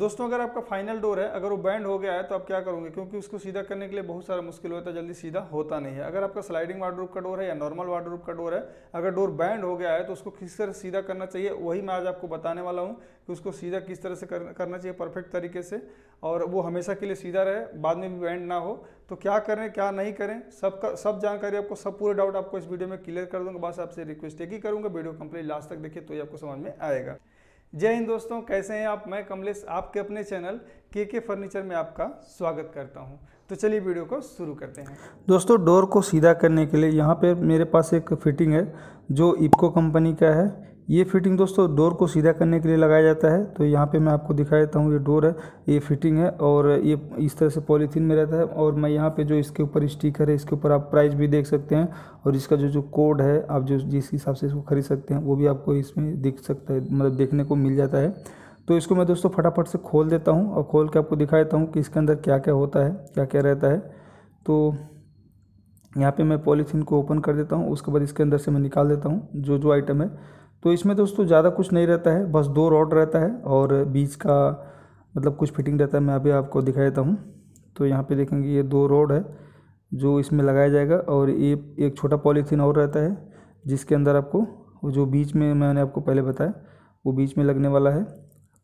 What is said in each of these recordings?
दोस्तों अगर आपका फाइनल डोर है अगर वो बैंड हो गया है तो आप क्या करोगे क्योंकि उसको सीधा करने के लिए बहुत सारा मुश्किल होता है जल्दी सीधा होता नहीं है अगर आपका स्लाइडिंग वार्डरूप का डोर है या नॉर्मल वार्डरूप का डोर है अगर डोर बैंड हो गया है तो उसको किस तरह सीधा करना चाहिए वही मैं आज आपको बताने वाला हूँ कि उसको सीधा किस तरह से कर, करना चाहिए परफेक्ट तरीके से और वो हमेशा के लिए सीधा रहे बाद में भी बैंड ना हो तो क्या करें क्या नहीं करें सबका सब जानकारी आपको सब पूरे डाउट आपको इस वीडियो में क्लियर कर दूंगा बस आपसे रिक्वेस्ट एक ही करूँगा वीडियो कंप्लीट लास्ट तक देखिए तो ये आपको समझ में आएगा जय हिंद दोस्तों कैसे हैं आप मैं कमलेश आपके अपने चैनल के के फर्नीचर में आपका स्वागत करता हूं तो चलिए वीडियो को शुरू करते हैं दोस्तों डोर को सीधा करने के लिए यहाँ पे मेरे पास एक फिटिंग है जो इपको कंपनी का है ये फिटिंग दोस्तों डोर को सीधा करने के लिए लगाया जाता है तो यहाँ पे मैं आपको दिखा देता हूँ ये डोर है ये फिटिंग है और ये इस तरह से पॉलीथीन में रहता है और मैं यहाँ पे जो इसके ऊपर स्टिकर है इसके ऊपर आप प्राइस भी देख सकते हैं और इसका जो जो कोड है आप जो जिस हिसाब से इसको खरीद सकते हैं वो भी आपको इसमें दिख सकता है मतलब देखने को मिल जाता है तो इसको मैं दोस्तों फटाफट से खोल देता हूँ और खोल के आपको दिखा देता हूँ कि इसके अंदर क्या क्या होता है क्या क्या रहता है तो यहाँ पर मैं पॉलीथीन को ओपन कर देता हूँ उसके बाद इसके अंदर से मैं निकाल देता हूँ जो जो आइटम है तो इसमें दोस्तों ज़्यादा कुछ नहीं रहता है बस दो रॉड रहता है और बीच का मतलब कुछ फिटिंग रहता है मैं अभी आपको दिखा देता हूँ तो यहाँ पे देखेंगे ये दो रॉड है जो इसमें लगाया जाएगा और ये एक छोटा पॉलीथीन और रहता है जिसके अंदर आपको वो जो बीच में मैंने आपको पहले बताया वो बीच में लगने वाला है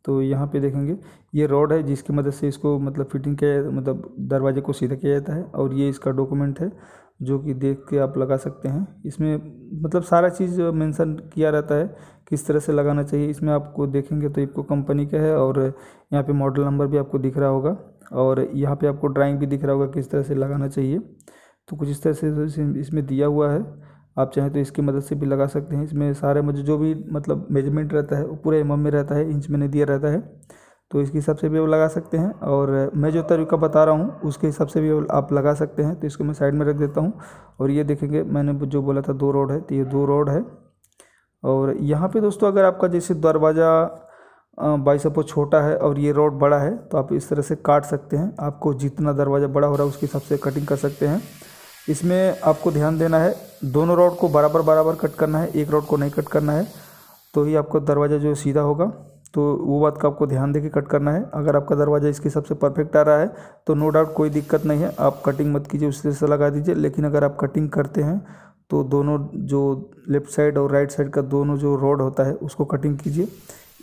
तो यहाँ पे देखेंगे ये रॉड है जिसकी मदद से इसको मतलब फिटिंग किया मतलब दरवाजे को सीधा किया जाता है और ये इसका डॉक्यूमेंट है जो कि देख के आप लगा सकते हैं इसमें मतलब सारा चीज़ मेंशन किया रहता है किस तरह से लगाना चाहिए इसमें आपको देखेंगे तो इपको कंपनी का है और यहाँ पे मॉडल नंबर भी आपको दिख रहा होगा और यहाँ पे आपको ड्राइंग भी दिख रहा होगा किस तरह से लगाना चाहिए तो कुछ इस तरह से तो इसमें दिया हुआ है आप चाहें तो इसकी मदद से भी लगा सकते हैं इसमें सारे मुझे जो भी मतलब मेजरमेंट रहता है वो पूरे एम में रहता है इंच में नहीं दिया रहता है तो इसके हिसाब से भी आप लगा सकते हैं और मैं जो तरीका बता रहा हूँ उसके हिसाब से भी आप लगा सकते हैं तो इसको मैं साइड में रख देता हूँ और ये देखेंगे मैंने जो बोला था दो रोड है तो ये दो रोड है और यहाँ पे दोस्तों अगर आपका जैसे दरवाज़ा बाई सपोज छोटा है और ये रोड बड़ा है तो आप इस तरह से काट सकते हैं आपको जितना दरवाज़ा बड़ा हो रहा है उसके हिसाब से कटिंग कर सकते हैं इसमें आपको ध्यान देना है दोनों रोड को बराबर बराबर कट करना है एक रोड को नहीं कट करना है तो ही आपका दरवाज़ा जो सीधा होगा तो वो बात का आपको ध्यान देके कट करना है अगर आपका दरवाज़ा इसके सबसे परफेक्ट आ रहा है तो नो डाउट कोई दिक्कत नहीं है आप कटिंग मत कीजिए उस तरह से लगा दीजिए लेकिन अगर आप कटिंग करते हैं तो दोनों जो लेफ़्ट साइड और राइट साइड का दोनों जो रोड होता है उसको कटिंग कीजिए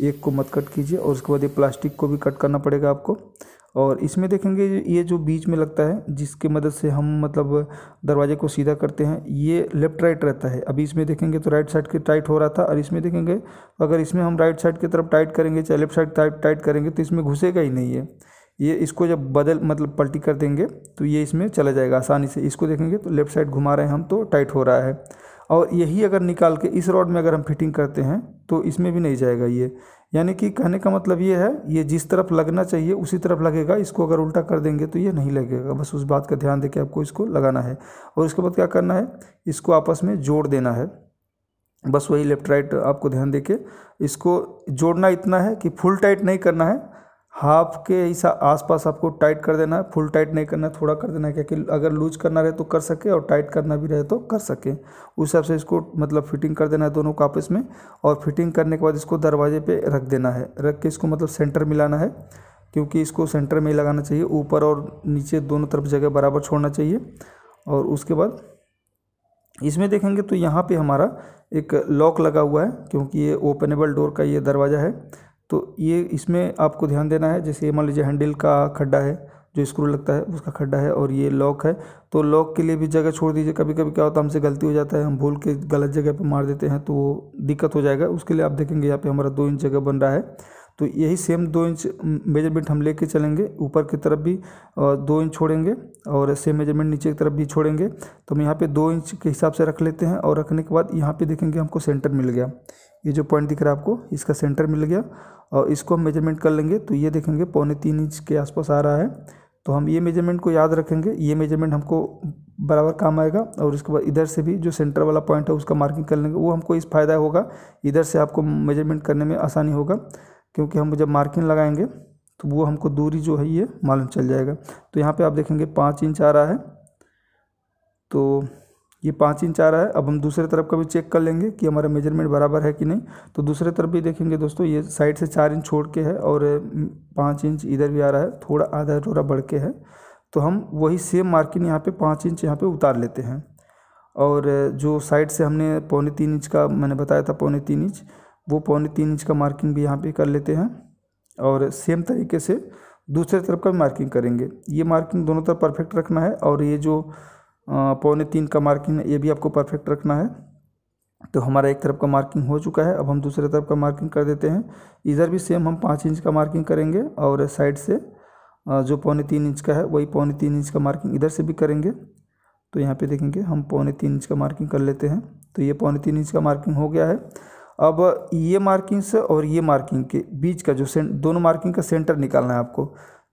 एक को मत कट कीजिए और उसके बाद ये प्लास्टिक को भी कट करना पड़ेगा आपको और इसमें देखेंगे ये जो बीच में लगता है जिसके मदद से हम मतलब दरवाजे को सीधा करते हैं ये लेफ़्ट राइट रहता है अभी इसमें देखेंगे तो राइट साइड के टाइट हो रहा था और इसमें देखेंगे अगर इसमें हम राइट साइड की तरफ टाइट करेंगे चाहे लेफ्ट साइड टाइट टाइट करेंगे तो इसमें घुसेगा ही नहीं है ये इसको जब बदल मतलब पलटी कर देंगे तो ये इसमें चला जाएगा आसानी से इसको देखेंगे तो लेफ़्ट साइड घुमा रहे हैं हम तो टाइट हो रहा है और यही अगर निकाल के इस रॉड में अगर हम फिटिंग करते हैं तो इसमें भी नहीं जाएगा ये यानी कि कहने का मतलब ये है ये जिस तरफ लगना चाहिए उसी तरफ लगेगा इसको अगर उल्टा कर देंगे तो ये नहीं लगेगा बस उस बात का ध्यान देके आपको इसको लगाना है और उसके बाद क्या करना है इसको आपस में जोड़ देना है बस वही लेफ्ट राइट आपको ध्यान दे इसको जोड़ना इतना है कि फुल टाइट नहीं करना है हाफ के ऐसा आसपास आपको टाइट कर देना है फुल टाइट नहीं करना थोड़ा कर देना है क्योंकि अगर लूज करना रहे तो कर सके और टाइट करना भी रहे तो कर सके उस हिसाब से इसको मतलब फिटिंग कर देना है दोनों को आपस में और फिटिंग करने के बाद इसको दरवाजे पे रख देना है रख के इसको मतलब सेंटर मिलाना है क्योंकि इसको सेंटर में ही लगाना चाहिए ऊपर और नीचे दोनों तरफ जगह बराबर छोड़ना चाहिए और उसके बाद इसमें देखेंगे तो यहाँ पर हमारा एक लॉक लगा हुआ है क्योंकि ये ओपनेबल डोर का ये दरवाज़ा है तो ये इसमें आपको ध्यान देना है जैसे मान लीजिए हैंडल का खड्डा है जो स्क्रू लगता है उसका खड्डा है और ये लॉक है तो लॉक के लिए भी जगह छोड़ दीजिए कभी कभी क्या होता है हमसे गलती हो जाता है हम भूल के गलत जगह पर मार देते हैं तो वो दिक्कत हो जाएगा उसके लिए आप देखेंगे यहाँ पर हमारा दो इंच जगह बन रहा है तो यही सेम दो इंच मेजरमेंट हम लेके चलेंगे ऊपर की तरफ भी दो इंच छोड़ेंगे और सेम मेजरमेंट नीचे की तरफ भी छोड़ेंगे तो हम यहाँ पे दो इंच के हिसाब से रख लेते हैं और रखने के बाद यहाँ पे देखेंगे हमको सेंटर मिल गया ये जो पॉइंट दिख रहा है आपको इसका सेंटर मिल गया और इसको हम मेजरमेंट कर लेंगे तो ये देखेंगे पौने तीन इंच के आसपास आ रहा है तो हम ये मेजरमेंट को याद रखेंगे ये मेजरमेंट हमको बराबर काम आएगा और इसके बाद इधर से भी जो सेंटर वाला पॉइंट है उसका मार्किंग कर लेंगे वो हमको इस फायदा होगा इधर से आपको मेजरमेंट करने में आसानी होगा क्योंकि हम जब मार्किंग लगाएंगे तो वो हमको दूरी जो है ये मालूम चल जाएगा तो यहाँ पे आप देखेंगे पाँच इंच आ रहा है तो ये पाँच इंच आ रहा है अब हम दूसरे तरफ का भी चेक कर लेंगे कि हमारा मेजरमेंट बराबर है कि नहीं तो दूसरे तरफ भी देखेंगे दोस्तों ये साइड से चार इंच छोड़ के है और पाँच इंच इधर भी आ रहा है थोड़ा आधा थोड़ा बढ़ के है तो हम वही सेम मार्किंग यहाँ पर पाँच इंच यहाँ पर उतार लेते हैं और जो साइड से हमने पौने तीन इंच का मैंने बताया था पौने तीन इंच वो पौने तीन इंच का मार्किंग भी यहाँ पे कर लेते हैं और सेम तरीके से दूसरे तरफ का भी मार्किंग करेंगे ये मार्किंग दोनों तरफ परफेक्ट रखना है और ये जो पौने तीन का मार्किंग है ये भी आपको परफेक्ट रखना है तो हमारा एक तरफ का मार्किंग हो चुका है अब हम दूसरे तरफ का मार्किंग कर देते हैं इधर भी सेम हम पाँच इंच का मार्किंग करेंगे और साइड से जो पौने तीन इंच का है वही पौने तीन इंच का मार्किंग इधर से भी करेंगे तो यहाँ पे देखेंगे हम पौने तीन इंच का मार्किंग कर लेते हैं तो ये पौने तीन इंच का मार्किंग हो गया है अब ये मार्किंग से और ये मार्किंग के बीच का जो सेंट दोनों मार्किंग का सेंटर निकालना है आपको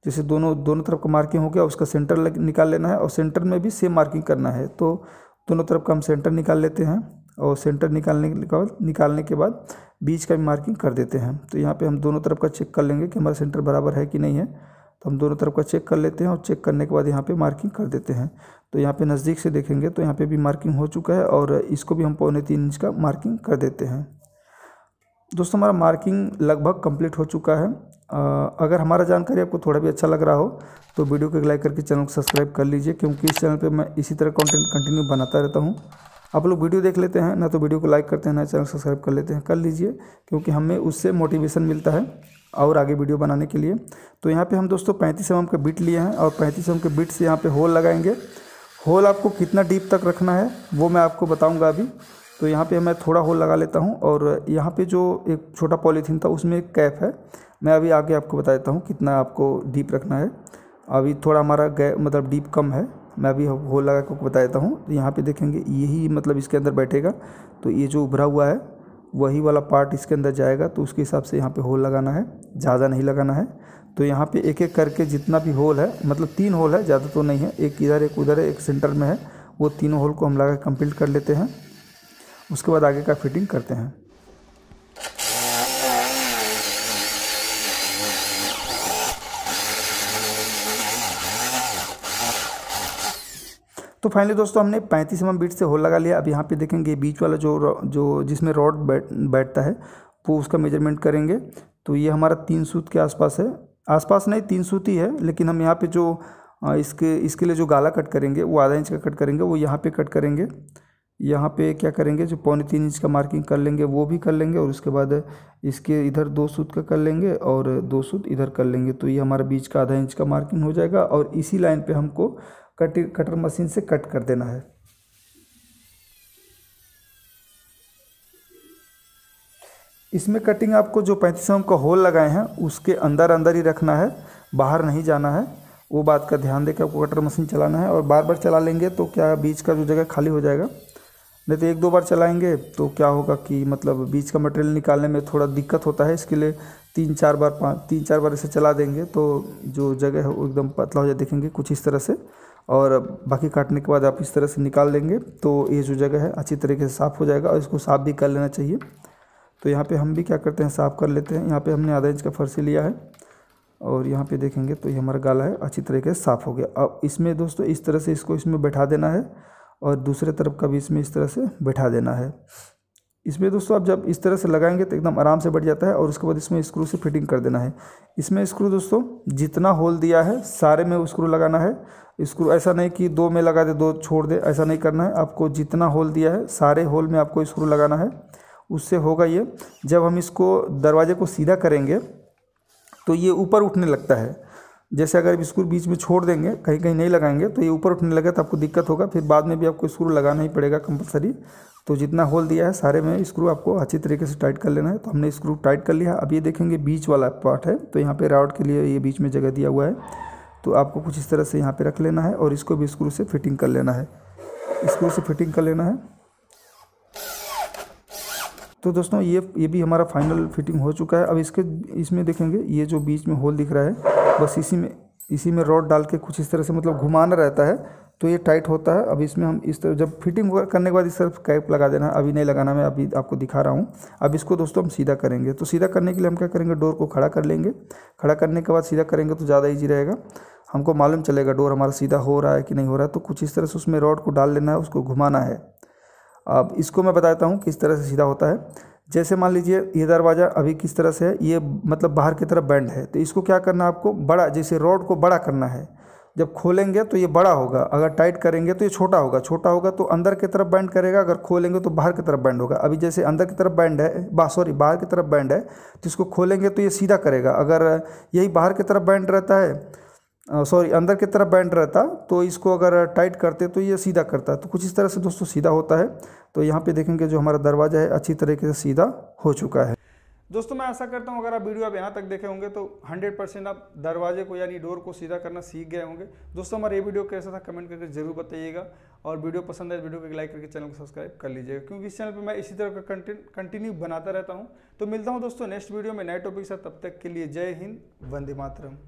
जैसे दोनों दोनों तरफ का मार्किंग हो गया उसका सेंटर निकाल लेना है और सेंटर में भी सेम मार्किंग करना है तो दोनों तरफ का हम सेंटर निकाल लेते हैं और सेंटर निकालने के बाद निकालने के बाद बीच का भी मार्किंग कर देते हैं तो यहाँ पे हम दोनों तरफ का चेक कर लेंगे कि हमारा सेंटर बराबर है कि नहीं है तो हम दोनों तरफ का चेक कर लेते हैं और चेक करने के बाद यहाँ पे मार्किंग कर देते हैं तो यहाँ पे नज़दीक से देखेंगे तो यहाँ पे भी मार्किंग हो चुका है और इसको भी हम पौने तीन इंच का मार्किंग कर देते हैं दोस्तों हमारा मार्किंग लगभग कंप्लीट हो चुका है अगर हमारा जानकारी आपको थोड़ा भी अच्छा लग रहा हो तो वीडियो को लाइक करके चैनल को सब्सक्राइब कर लीजिए क्योंकि इस चैनल पे मैं इसी तरह कंटेंट कंटिन्यू बनाता रहता हूँ आप लोग वीडियो देख लेते हैं ना तो वीडियो को लाइक करते हैं ना चैनल सब्सक्राइब कर लेते हैं कर लीजिए क्योंकि हमें उससे मोटिवेशन मिलता है और आगे वीडियो बनाने के लिए तो यहाँ पर हम दोस्तों पैंतीस एम का बिट लिए हैं और पैंतीस एम के बिट से यहाँ पर होल लगाएंगे होल आपको कितना डीप तक रखना है वो मैं आपको बताऊँगा अभी तो यहाँ पे मैं थोड़ा होल लगा लेता हूँ और यहाँ पे जो एक छोटा पॉलीथीन था उसमें एक कैप है मैं अभी आगे आपको बता देता हूँ कितना आपको डीप रखना है अभी थोड़ा हमारा गै मतलब डीप कम है मैं अभी होल लगा कर बता देता हूँ तो यहाँ पर देखेंगे यही मतलब इसके अंदर बैठेगा तो ये जो उभरा हुआ है वही वाला पार्ट इसके अंदर जाएगा तो उसके हिसाब से यहाँ पर होल लगाना है ज़्यादा नहीं लगाना है तो यहाँ पे एक एक करके जितना भी होल है मतलब तीन होल है ज़्यादा तो नहीं है एक इधर एक उधर है एक सेंटर में है वो तीनों होल को हम लगा कंप्लीट कर लेते हैं उसके बाद आगे का फिटिंग करते हैं तो फाइनली दोस्तों हमने 35 एम बीट से होल लगा लिया अब यहाँ पे देखेंगे बीच वाला जो जो जिसमें रॉड बैठ बैठता है वो उसका मेजरमेंट करेंगे तो ये हमारा तीन सूत के आसपास है आसपास नहीं तीन सूत ही है लेकिन हम यहाँ पे जो इसके इसके लिए जो गाला कट करेंगे वो आधा इंच का कट करेंगे वो यहाँ पे कट करेंगे यहाँ पे क्या करेंगे जो पौने तीन इंच का मार्किंग कर लेंगे वो भी कर लेंगे और उसके बाद इसके इधर दो सूत का कर लेंगे और दो सूत इधर कर लेंगे तो ये हमारा बीच का आधा इंच का मार्किंग हो जाएगा और इसी लाइन पे हमको कट कटर मशीन से कट कर देना है इसमें कटिंग आपको जो पैंतीस एम का होल लगाए हैं उसके अंदर अंदर ही रखना है बाहर नहीं जाना है वो बात का ध्यान देकर आपको कटर मशीन चलाना है और बार बार चला लेंगे तो क्या बीच का जो जगह खाली हो जाएगा नहीं तो एक दो बार चलाएंगे तो क्या होगा कि मतलब बीच का मटेरियल निकालने में थोड़ा दिक्कत होता है इसके लिए तीन चार बार पाँच तीन चार बार इसे चला देंगे तो जो जगह है वो एकदम पतला हो जाए देखेंगे कुछ इस तरह से और बाकी काटने के बाद आप इस तरह से निकाल लेंगे तो ये जो जगह है अच्छी तरीके से साफ़ हो जाएगा और इसको साफ़ भी कर लेना चाहिए तो यहाँ पर हम भी क्या करते हैं साफ़ कर लेते हैं यहाँ पर हमने आधा इंच का फर्सी लिया है और यहाँ पर देखेंगे तो ये हमारा गाला है अच्छी तरीके से साफ़ हो गया अब इसमें दोस्तों इस तरह से इसको इसमें बैठा देना है और दूसरे तरफ का भी इसमें इस तरह से बैठा देना है इसमें दोस्तों आप जब इस तरह से लगाएंगे तो एकदम आराम से बैठ जाता है और उसके बाद इसमें स्क्रू से फिटिंग कर देना है इसमें स्क्रू दोस्तों जितना होल दिया है सारे में स्क्रू लगाना है स्क्रू ऐसा नहीं कि दो में लगा दे दो छोड़ दे ऐसा नहीं करना है आपको जितना होल दिया है सारे होल में आपको स्क्रू लगाना है उससे होगा ये जब हम इसको दरवाजे को सीधा करेंगे तो ये ऊपर उठने लगता है जैसे अगर आप स्क्रू बीच में छोड़ देंगे कहीं कहीं नहीं लगाएंगे तो ये ऊपर उठने लगे तो आपको दिक्कत होगा फिर बाद में भी आपको स्क्रू लगाना ही पड़ेगा कंपलसरी तो जितना होल दिया है सारे में स्क्रू आपको अच्छी तरीके से टाइट कर लेना है तो हमने स्क्रू टाइट कर लिया अब ये देखेंगे बीच वाला पार्ट है तो यहाँ पे राउट के लिए ये बीच में जगह दिया हुआ है तो आपको कुछ इस तरह से यहाँ पर रख लेना है और इसको भी स्क्रू से फिटिंग कर लेना है स्क्रू से फिटिंग कर लेना है तो दोस्तों ये ये भी हमारा फाइनल फिटिंग हो चुका है अब इसके इसमें देखेंगे ये जो बीच में होल दिख रहा है बस इसी में इसी में रॉड डाल के कुछ इस तरह से मतलब घुमाना रहता है तो ये टाइट होता है अब इसमें हम इस तरह जब फिटिंग करने के बाद इस तरफ कैप लगा देना है अभी नहीं लगाना मैं अभी आपको दिखा रहा हूँ अब इसको दोस्तों हम सीधा करेंगे तो सीधा करने के लिए हम क्या करेंगे डोर को खड़ा कर लेंगे खड़ा करने के बाद सीधा करेंगे तो ज़्यादा ईजी रहेगा हमको मालूम चलेगा डोर हमारा सीधा हो रहा है कि नहीं हो रहा है तो कुछ इस तरह से उसमें रॉड को डाल लेना है उसको घुमाना है अब इसको मैं बताता हूँ किस तरह से सीधा होता है जैसे मान लीजिए ये दरवाज़ा अभी किस तरह से है ये मतलब बाहर की तरफ बैंड है तो इसको क्या करना है आपको बड़ा जैसे रोड को बड़ा करना है जब खोलेंगे तो ये बड़ा होगा अगर टाइट करेंगे तो ये छोटा होगा छोटा होगा तो अंदर की तरफ बैंड करेगा अगर खोलेंगे तो बाहर की तरफ बैंड होगा अभी जैसे अंदर की तरफ बैंड है बा सॉरी बाहर की तरफ बैंड है तो इसको खोलेंगे तो ये सीधा करेगा अगर यही बाहर की तरफ बैंड रहता है सॉरी अंदर की तरफ बैंड रहता तो इसको अगर टाइट करते तो ये सीधा करता तो कुछ इस तरह से दोस्तों सीधा होता है तो यहाँ पे देखेंगे जो हमारा दरवाज़ा है अच्छी तरीके से सीधा हो चुका है दोस्तों मैं ऐसा करता हूँ अगर आप वीडियो आप यहाँ तक देखे होंगे तो 100 परसेंट आप दरवाजे को यानी डोर को सीधा करना सीख गए होंगे दोस्तों हमारा ये वीडियो कैसा था कमेंट करके जरूर बताइएगा और वीडियो पसंद है तो वीडियो को लाइक करके चैनल को सब्सक्राइब कर लीजिएगा क्योंकि इस चैनल पर मैं इसी तरह का कंटिन्यू बनाता रहता हूँ तो मिलता हूँ दोस्तों नेक्स्ट वीडियो में नए टॉपिक के साथ तब तक के लिए जय हिंद वंदे मातरम